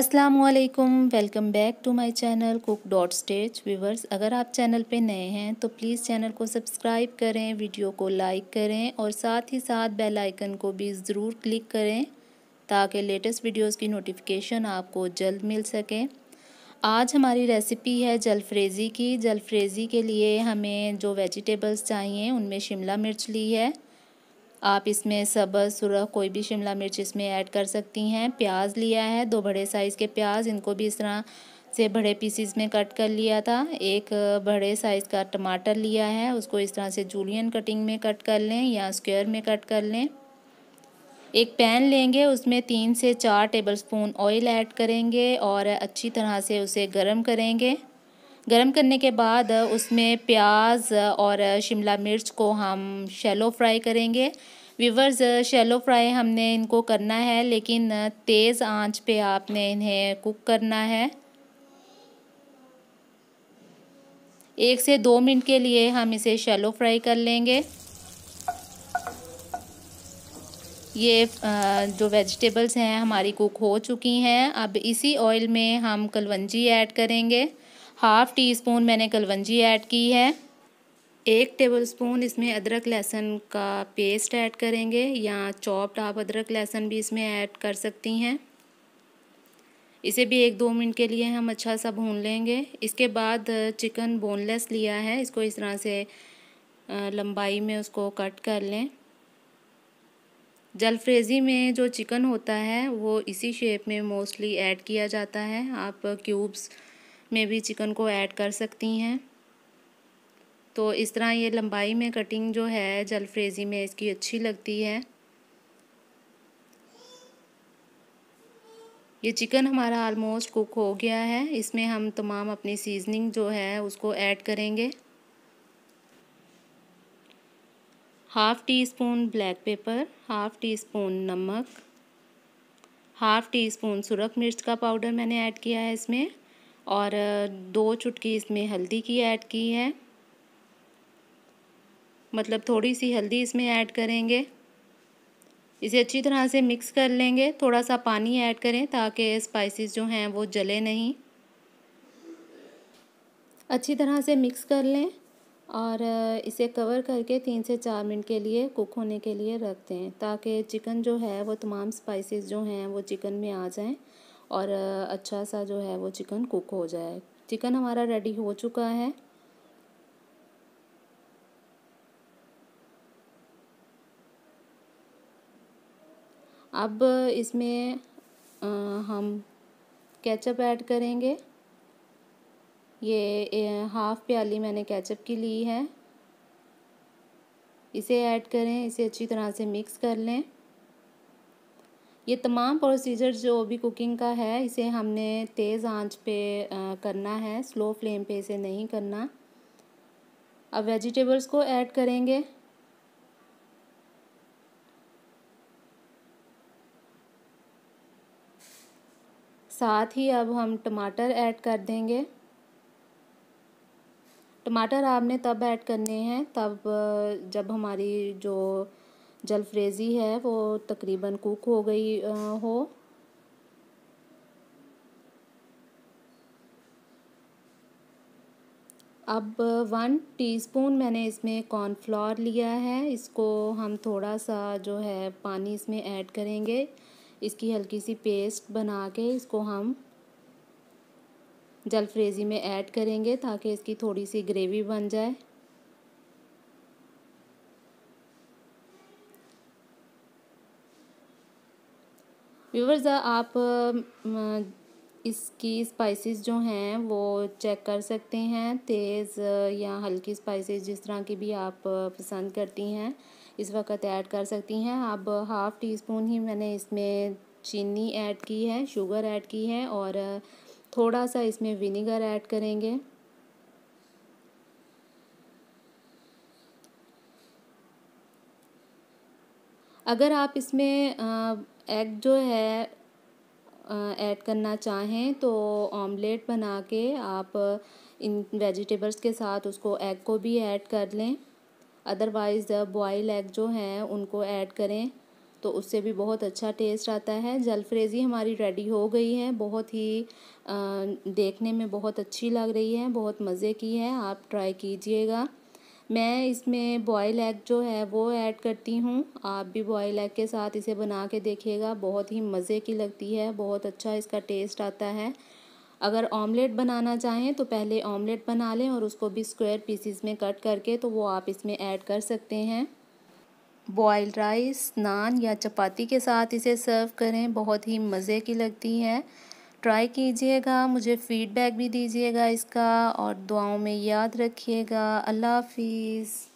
Aslam welcome back to my channel cook dot stage viewers अगर आप channel पे नए हैं तो प्लीज़ चैनल को सब्सक्राइब करें वीडियो को लाइक करें और साथ ही साथ बेल आइकन को भी ज़रूर क्लिक करें ताकि लेटेस्ट वीडियोस की नोटिफिकेशन आपको जल्द मिल सके आज हमारी रेसिपी है जलफ्रेज़ी की जलफ्रेज़ी के लिए हमें जो वेजिटेबल्स चाहिए उनमें शिमला मिर्च ली है आप इसमें सब सुरख कोई भी शिमला मिर्च इसमें ऐड कर सकती हैं प्याज लिया है दो बड़े साइज़ के प्याज इनको भी इस तरह से बड़े पीसीस में कट कर लिया था एक बड़े साइज़ का टमाटर लिया है उसको इस तरह से जूलियन कटिंग में कट कर लें या स्क्वायर में कट कर लें एक पैन लेंगे उसमें तीन से चार टेबलस्पून ऑयल ऐड करेंगे और अच्छी तरह से उसे गर्म करेंगे गर्म करने के बाद उसमें प्याज और शिमला मिर्च को हम शैलो फ्राई करेंगे विवर्स शेलो फ्राई हमने इनको करना है लेकिन uh, तेज़ आंच पे आपने इन्हें कुक करना है एक से दो मिनट के लिए हम इसे शेलो फ्राई कर लेंगे ये uh, जो वेजिटेबल्स हैं हमारी कुक हो चुकी हैं अब इसी ऑयल में हम कलवंजी ऐड करेंगे हाफ़ टी स्पून मैंने कलवंजी ऐड की है एक टेबलस्पून इसमें अदरक लहसुन का पेस्ट ऐड करेंगे या चॉप्ड आप अदरक लहसुन भी इसमें ऐड कर सकती हैं इसे भी एक दो मिनट के लिए हम अच्छा सा भून लेंगे इसके बाद चिकन बोनलेस लिया है इसको इस तरह से लंबाई में उसको कट कर लें जलफ्रेजी में जो चिकन होता है वो इसी शेप में मोस्टली ऐड किया जाता है आप क्यूब्स में भी चिकन को ऐड कर सकती हैं तो इस तरह ये लंबाई में कटिंग जो है जल फ्रेजी में इसकी अच्छी लगती है ये चिकन हमारा आलमोस्ट कुक हो गया है इसमें हम तमाम अपनी सीजनिंग जो है उसको ऐड करेंगे half teaspoon black pepper half teaspoon नमक हाफ़ टी स्पून सुरख मिर्च का पाउडर मैंने ऐड किया है इसमें और दो चुटकी इसमें हल्दी की ऐड की है मतलब थोड़ी सी हल्दी इसमें ऐड करेंगे इसे अच्छी तरह से मिक्स कर लेंगे थोड़ा सा पानी ऐड करें ताकि स्पाइसेस जो हैं वो जले नहीं अच्छी तरह से मिक्स कर लें और इसे कवर करके तीन से चार मिनट के लिए कुक होने के लिए रख दें ताकि चिकन जो है वो तमाम स्पाइसेस जो हैं वो चिकन में आ जाएं और अच्छा सा जो है वो चिकन कुक हो जाए चिकन हमारा रेडी हो चुका है अब इसमें हम केचप ऐड करेंगे ये, हाफ़ प्याली मैंने केचप की ली है इसे ऐड करें इसे अच्छी तरह से मिक्स कर लें ये तमाम प्रोसीजर जो भी कुकिंग का है इसे हमने तेज़ आंच पे करना है स्लो फ्लेम पे इसे नहीं करना अब वेजिटेबल्स को ऐड करेंगे साथ ही अब हम टमाटर ऐड कर देंगे टमाटर आपने तब ऐड करने हैं तब जब हमारी जो जलफ्रेज़ी है वो तकरीबन कुक हो गई हो अब वन टीस्पून मैंने इसमें कॉर्नफ्लोर लिया है इसको हम थोड़ा सा जो है पानी इसमें ऐड करेंगे इसकी हल्की सी पेस्ट बना के इसको हम जल फ्रेजी में ऐड करेंगे ताकि इसकी थोड़ी सी ग्रेवी बन जाए व्यूवर्स आप इसकी स्पाइसेस जो हैं वो चेक कर सकते हैं तेज़ या हल्की स्पाइसेस जिस तरह की भी आप पसंद करती हैं इस वक्त ऐड कर सकती हैं अब हाफ़ टी स्पून ही मैंने इसमें चीनी ऐड की है शुगर ऐड की है और थोड़ा सा इसमें विनीगर ऐड करेंगे अगर आप इसमें एग जो है ऐड करना चाहें तो ऑमलेट बना के आप इन वेजिटेबल्स के साथ उसको एग को भी ऐड कर लें अदरवाइज़ बॉयल एग जो हैं उनको ऐड करें तो उससे भी बहुत अच्छा टेस्ट आता है जलफ्रेज़ी हमारी रेडी हो गई है बहुत ही देखने में बहुत अच्छी लग रही है बहुत मज़े की है आप ट्राई कीजिएगा मैं इसमें बॉयल एग जो है वो ऐड करती हूँ आप भी बॉयल एग के साथ इसे बना के देखिएगा बहुत ही मज़े की लगती है बहुत अच्छा इसका टेस्ट आता है अगर ऑमलेट बनाना चाहें तो पहले ऑमलेट बना लें और उसको भी स्क्वायर पीसीज में कट करके तो वो आप इसमें ऐड कर सकते हैं बॉयल राइस नान या चपाती के साथ इसे सर्व करें बहुत ही मज़े की लगती है ट्राई कीजिएगा मुझे फ़ीडबैक भी दीजिएगा इसका और दुआओं में याद रखिएगा अल्लाह हाफिज़